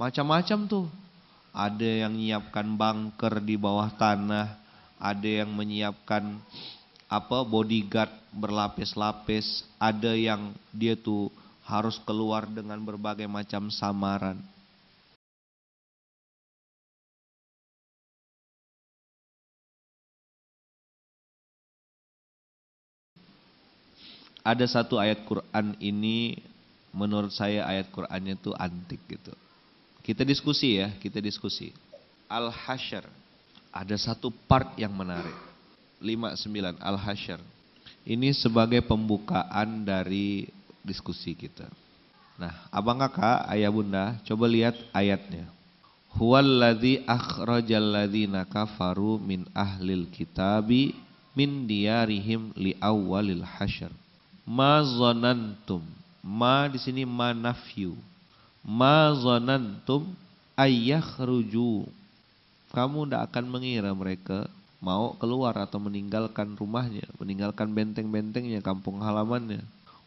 Macam-macam tuh. Ada yang menyiapkan bunker di bawah tanah, ada yang menyiapkan apa bodyguard berlapis-lapis, ada yang dia tuh harus keluar dengan berbagai macam samaran. Ada satu ayat Quran ini menurut saya ayat Qurannya tuh antik gitu. Kita diskusi ya, kita diskusi. Al-Hasyr. Ada satu part yang menarik. 59 Al-Hasyr. Ini sebagai pembukaan dari diskusi kita. Nah, abang kakak, ayah bunda, coba lihat ayatnya. Huwalladzi akhrajal ladzina kafaru min ahlil kitabi min diyarihim li awwalil hasyr. Ma zanantum. Ma di sini ma nafyu ma zanantum ruju Kamu tidak akan mengira mereka mau keluar atau meninggalkan rumahnya, meninggalkan benteng-bentengnya, kampung halamannya.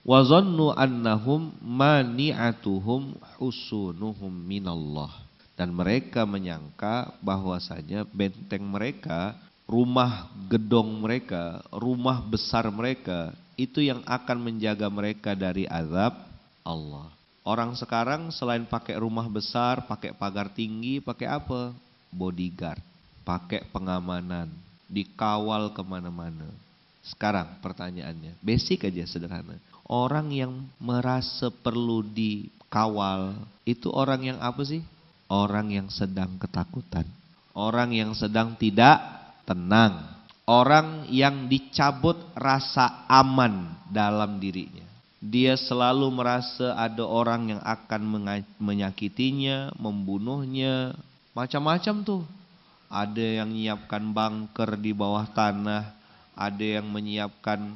Wa zannu annahum mani'atuhum husunuhum minallah. Dan mereka menyangka bahwasanya benteng mereka, rumah gedong mereka, rumah besar mereka itu yang akan menjaga mereka dari azab Allah. Orang sekarang selain pakai rumah besar, pakai pagar tinggi, pakai apa? Bodyguard, pakai pengamanan, dikawal kemana-mana. Sekarang pertanyaannya, basic aja sederhana. Orang yang merasa perlu dikawal, itu orang yang apa sih? Orang yang sedang ketakutan. Orang yang sedang tidak tenang. Orang yang dicabut rasa aman dalam dirinya dia selalu merasa ada orang yang akan menyakitinya, membunuhnya, macam-macam tuh. Ada yang menyiapkan bunker di bawah tanah, ada yang menyiapkan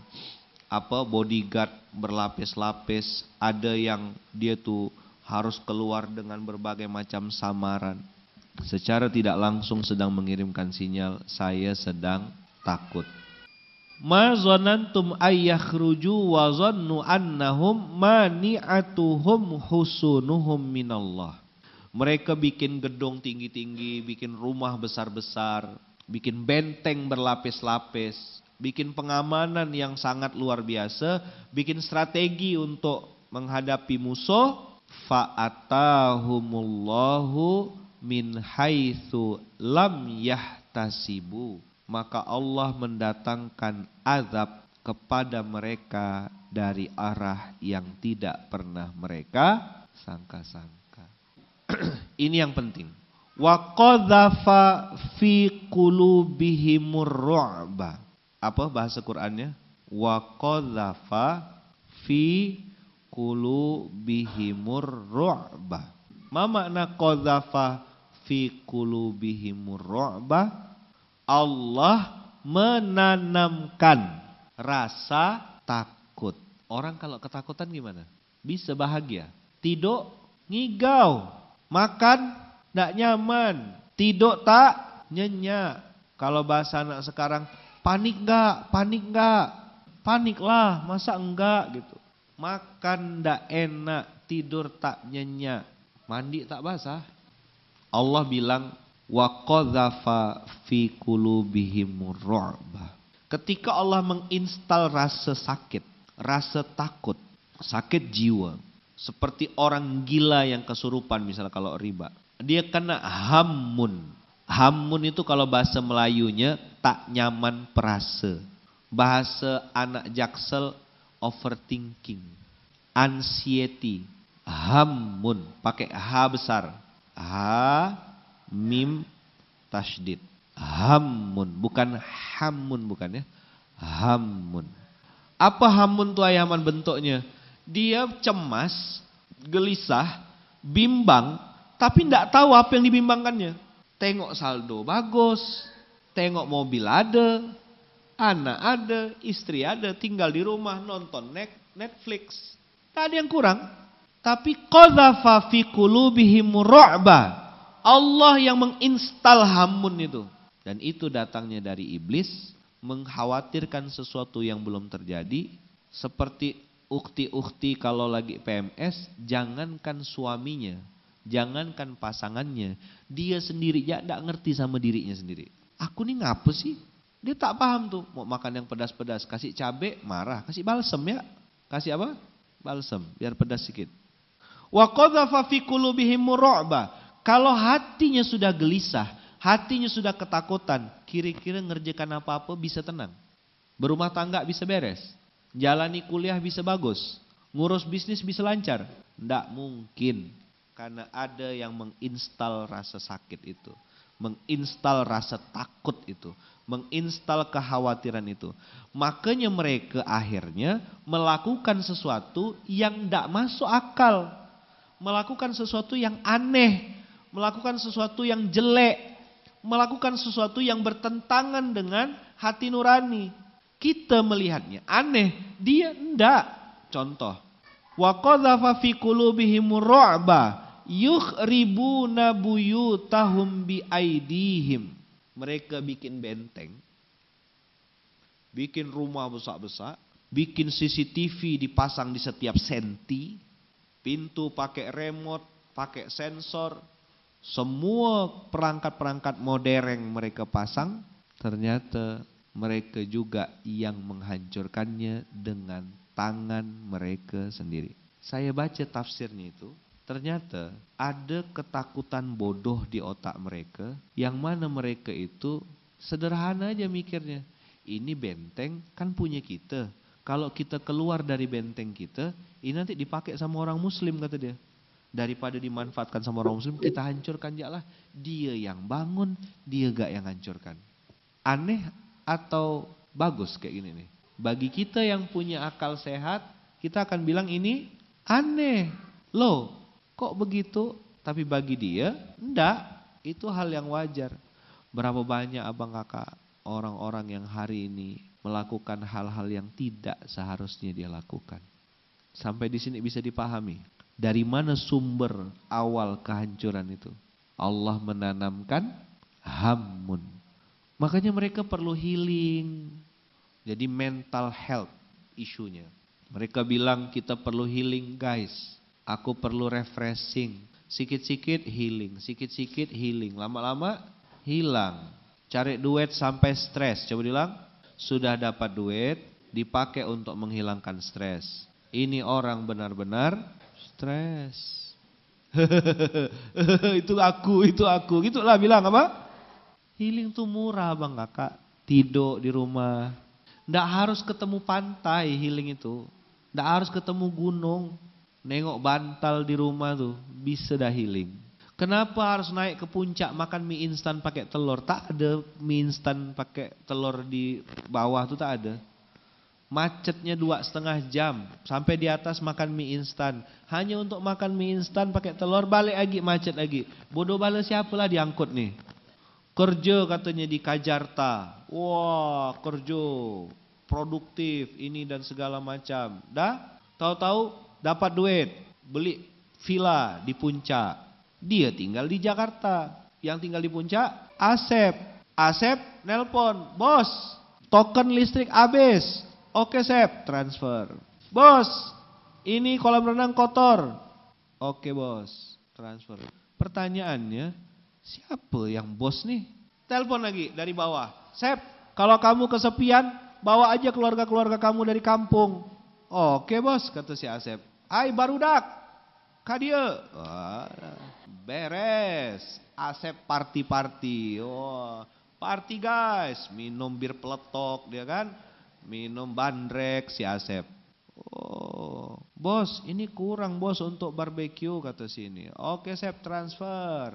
apa bodyguard berlapis-lapis, ada yang dia tuh harus keluar dengan berbagai macam samaran. Secara tidak langsung sedang mengirimkan sinyal saya sedang takut. Ma zanantum ayakhruju wa zannu annahum mani'atuhum husunuhum minallah. Mereka bikin gedung tinggi-tinggi, bikin rumah besar-besar, bikin benteng berlapis-lapis, bikin pengamanan yang sangat luar biasa, bikin strategi untuk menghadapi musuh. Fa'atahumullahu min haithu lam yahtasibu maka Allah mendatangkan azab kepada mereka dari arah yang tidak pernah mereka sangka-sangka. Ini yang penting. Wa qadhafa fi qulubihimur ru'ba. Apa bahasa Qur'annya? Wa qadhafa fi qulubihimur ru'ba. Ma makna qadhafa fi qulubihimur ru'ba? Allah menanamkan rasa takut. Orang kalau ketakutan gimana? Bisa bahagia. Tidur ngigau. Makan tidak nyaman. Tidur tak nyenyak. Kalau bahasa anak sekarang panik nggak, panik nggak, Paniklah, masa enggak gitu. Makan tidak enak, tidur tak nyenyak, mandi tak basah. Allah bilang wa qadhafa fi qulubihimur Ketika Allah menginstal rasa sakit, rasa takut, sakit jiwa, seperti orang gila yang kesurupan misalnya kalau riba. Dia kena hamun. Hamun itu kalau bahasa Melayunya tak nyaman perasa. Bahasa anak jaksel overthinking, anxiety, hamun pakai h besar. H mim tashdid Hamun, bukan hamun bukan ya. Hamun. Apa hamun tuh ayaman bentuknya? Dia cemas, gelisah, bimbang, tapi tidak tahu apa yang dibimbangkannya. Tengok saldo bagus, tengok mobil ada, anak ada, istri ada, tinggal di rumah nonton Netflix. Tak ada yang kurang. Tapi qadhafa fi qulubihim ru'ba Allah yang menginstal hamun itu. Dan itu datangnya dari iblis mengkhawatirkan sesuatu yang belum terjadi. Seperti ukti-ukti kalau lagi PMS, jangankan suaminya, jangankan pasangannya. Dia sendiri ya tidak ngerti sama dirinya sendiri. Aku nih ngapa sih? Dia tak paham tuh, mau makan yang pedas-pedas, kasih cabe marah, kasih balsem ya. Kasih apa? Balsem, biar pedas sedikit. Wa qadhafa fi qulubihim mur'ba kalau hatinya sudah gelisah, hatinya sudah ketakutan, kira-kira ngerjakan apa-apa bisa tenang. Berumah tangga bisa beres, jalani kuliah bisa bagus, ngurus bisnis bisa lancar. Tidak mungkin, karena ada yang menginstal rasa sakit itu. Menginstal rasa takut itu, menginstal kekhawatiran itu. Makanya mereka akhirnya melakukan sesuatu yang tidak masuk akal. Melakukan sesuatu yang aneh, melakukan sesuatu yang jelek, melakukan sesuatu yang bertentangan dengan hati nurani. Kita melihatnya aneh, dia enggak. Contoh, wa qadhafa fi qulubihimur ru'ba yukhribuna buyutahum bi aidihim. Mereka bikin benteng, bikin rumah besar-besar, bikin CCTV dipasang di setiap senti, pintu pakai remote, pakai sensor, semua perangkat-perangkat modern mereka pasang, ternyata mereka juga yang menghancurkannya dengan tangan mereka sendiri. Saya baca tafsirnya itu, ternyata ada ketakutan bodoh di otak mereka, yang mana mereka itu sederhana aja mikirnya. Ini benteng kan punya kita. Kalau kita keluar dari benteng kita, ini nanti dipakai sama orang muslim kata dia daripada dimanfaatkan sama orang muslim kita hancurkan lah dia yang bangun dia gak yang hancurkan aneh atau bagus kayak gini nih bagi kita yang punya akal sehat kita akan bilang ini aneh lo kok begitu tapi bagi dia ndak itu hal yang wajar berapa banyak abang kakak orang-orang yang hari ini melakukan hal-hal yang tidak seharusnya dia lakukan sampai di sini bisa dipahami dari mana sumber awal kehancuran itu? Allah menanamkan hamun. Makanya mereka perlu healing. Jadi mental health isunya. Mereka bilang kita perlu healing guys. Aku perlu refreshing. Sikit-sikit healing, sikit-sikit healing. Lama-lama hilang. Cari duet sampai stres. Coba bilang, sudah dapat duet, dipakai untuk menghilangkan stres. Ini orang benar-benar stres. itu aku, itu aku. Gitulah bilang apa? Healing tuh murah bang kakak. Tidur di rumah. ndak harus ketemu pantai healing itu. ndak harus ketemu gunung. Nengok bantal di rumah tuh bisa dah healing. Kenapa harus naik ke puncak makan mie instan pakai telur? Tak ada mie instan pakai telur di bawah tuh tak ada macetnya dua setengah jam sampai di atas makan mie instan hanya untuk makan mie instan pakai telur balik lagi macet lagi bodoh bala siapalah diangkut nih kerja katanya di Kajarta wah kerja produktif ini dan segala macam dah tahu-tahu dapat duit beli villa di puncak dia tinggal di Jakarta yang tinggal di puncak Asep Asep nelpon bos token listrik habis Oke Sep, transfer. Bos, ini kolam renang kotor. Oke bos, transfer. Pertanyaannya, siapa yang bos nih? Telepon lagi dari bawah. Sep, kalau kamu kesepian, bawa aja keluarga-keluarga kamu dari kampung. Oke bos, kata si Asep. Hai barudak, kadia. Ah, beres, Asep party-party. Oh, party guys, minum bir peletok dia ya kan minum bandrek si Asep. Oh, bos, ini kurang bos untuk barbeque kata sini. Oke, Asep transfer.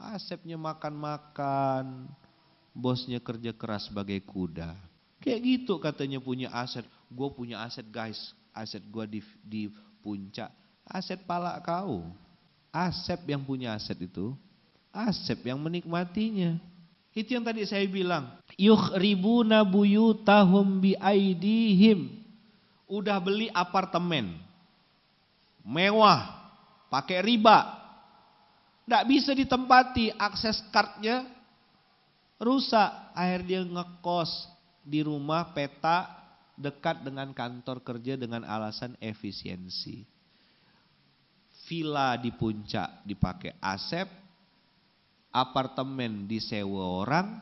Asepnya makan-makan, bosnya kerja keras sebagai kuda. Kayak gitu katanya punya aset. Gue punya aset guys, aset gue di, di puncak. Aset pala kau. Asep yang punya aset itu, Asep yang menikmatinya. Itu yang tadi saya bilang. Yukhribuna buyutahum biaidihim. Udah beli apartemen. Mewah. Pakai riba. Tidak bisa ditempati. Akses kartnya rusak. Akhirnya ngekos di rumah peta dekat dengan kantor kerja dengan alasan efisiensi. Villa di puncak dipakai Asep, apartemen disewa orang,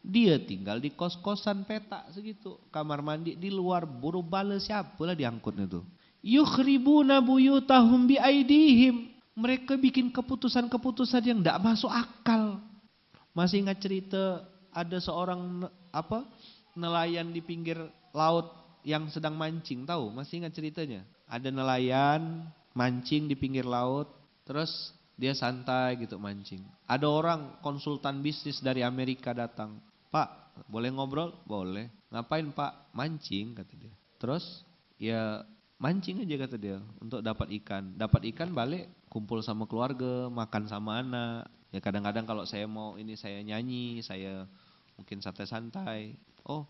dia tinggal di kos-kosan petak segitu. Kamar mandi di luar buru bale siapa lah diangkutnya tuh. Yukhribuna buyutahum biaidihim. Mereka bikin keputusan-keputusan yang tidak masuk akal. Masih ingat cerita ada seorang apa nelayan di pinggir laut yang sedang mancing tahu? Masih ingat ceritanya? Ada nelayan mancing di pinggir laut. Terus dia santai gitu mancing. Ada orang konsultan bisnis dari Amerika datang. Pak, boleh ngobrol? Boleh. Ngapain pak? Mancing kata dia. Terus ya mancing aja kata dia untuk dapat ikan. Dapat ikan balik kumpul sama keluarga, makan sama anak. Ya kadang-kadang kalau saya mau ini saya nyanyi, saya mungkin santai-santai. Oh,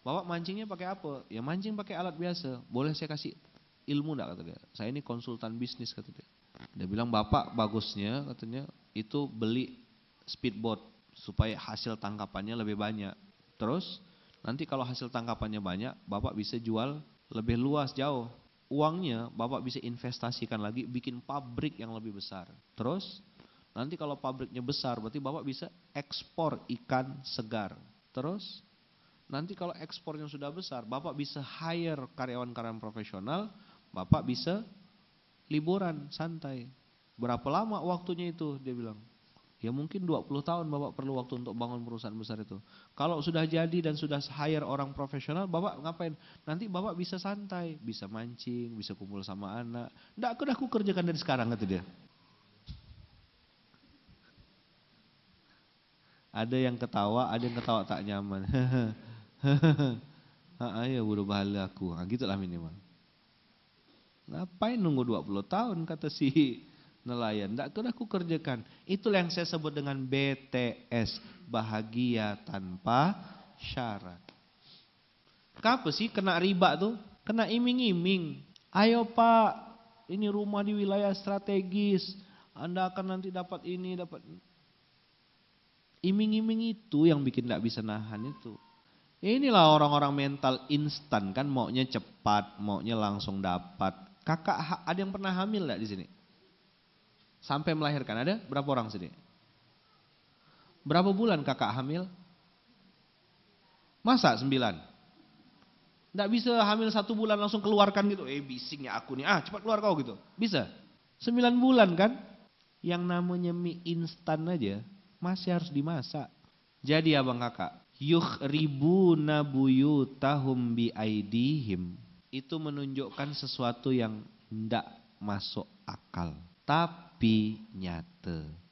bapak mancingnya pakai apa? Ya mancing pakai alat biasa. Boleh saya kasih ilmu enggak kata dia. Saya ini konsultan bisnis kata dia. Dia bilang bapak bagusnya katanya itu beli speedboat supaya hasil tangkapannya lebih banyak. Terus nanti kalau hasil tangkapannya banyak, bapak bisa jual lebih luas jauh. Uangnya bapak bisa investasikan lagi bikin pabrik yang lebih besar. Terus nanti kalau pabriknya besar berarti bapak bisa ekspor ikan segar. Terus nanti kalau ekspornya sudah besar, bapak bisa hire karyawan-karyawan profesional, bapak bisa liburan santai. Berapa lama waktunya itu? Dia bilang, ya mungkin 20 tahun Bapak perlu waktu untuk bangun perusahaan besar itu. Kalau sudah jadi dan sudah hire orang profesional, Bapak ngapain? Nanti Bapak bisa santai, bisa mancing, bisa kumpul sama anak. Enggak, aku aku kerjakan dari sekarang kata dia. Ada yang ketawa, ada yang ketawa tak nyaman. Ayo ya udah bahala aku. Nah, gitulah minimal. Ngapain nunggu 20 tahun kata si nelayan. Tidak kena aku kerjakan. Itulah yang saya sebut dengan BTS. Bahagia tanpa syarat. Kenapa sih kena riba tu, Kena iming-iming. Ayo pak, ini rumah di wilayah strategis. Anda akan nanti dapat ini, dapat... Iming-iming itu yang bikin tidak bisa nahan itu. Inilah orang-orang mental instan kan maunya cepat, maunya langsung dapat Kakak ada yang pernah hamil nggak di sini? Sampai melahirkan ada berapa orang sini? Berapa bulan kakak hamil? Masa sembilan? Nggak bisa hamil satu bulan langsung keluarkan gitu. Eh bisingnya aku nih, ah cepat keluar kau gitu. Bisa? Sembilan bulan kan? Yang namanya mie instan aja masih harus dimasak. Jadi abang kakak, Yuh ribu nabuyu tahum bi aidihim itu menunjukkan sesuatu yang tidak masuk akal. Tapi nyata.